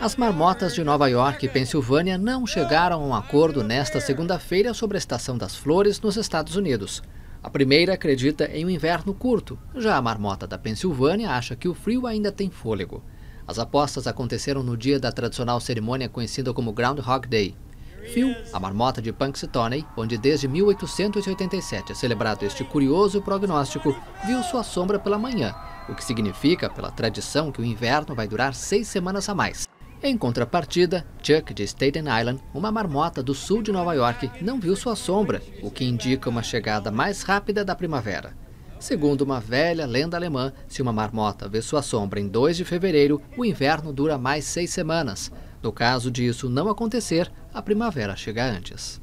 As marmotas de Nova York e Pensilvânia não chegaram a um acordo nesta segunda-feira sobre a estação das flores nos Estados Unidos. A primeira acredita em um inverno curto, já a marmota da Pensilvânia acha que o frio ainda tem fôlego. As apostas aconteceram no dia da tradicional cerimônia conhecida como Groundhog Day. Phil, a marmota de Punxsutawney, onde desde 1887 é celebrado este curioso prognóstico, viu sua sombra pela manhã o que significa, pela tradição, que o inverno vai durar seis semanas a mais. Em contrapartida, Chuck de Staten Island, uma marmota do sul de Nova York, não viu sua sombra, o que indica uma chegada mais rápida da primavera. Segundo uma velha lenda alemã, se uma marmota vê sua sombra em 2 de fevereiro, o inverno dura mais seis semanas. No caso disso não acontecer, a primavera chega antes.